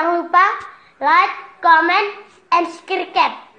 Jangan lupa like, comment, and subscribe.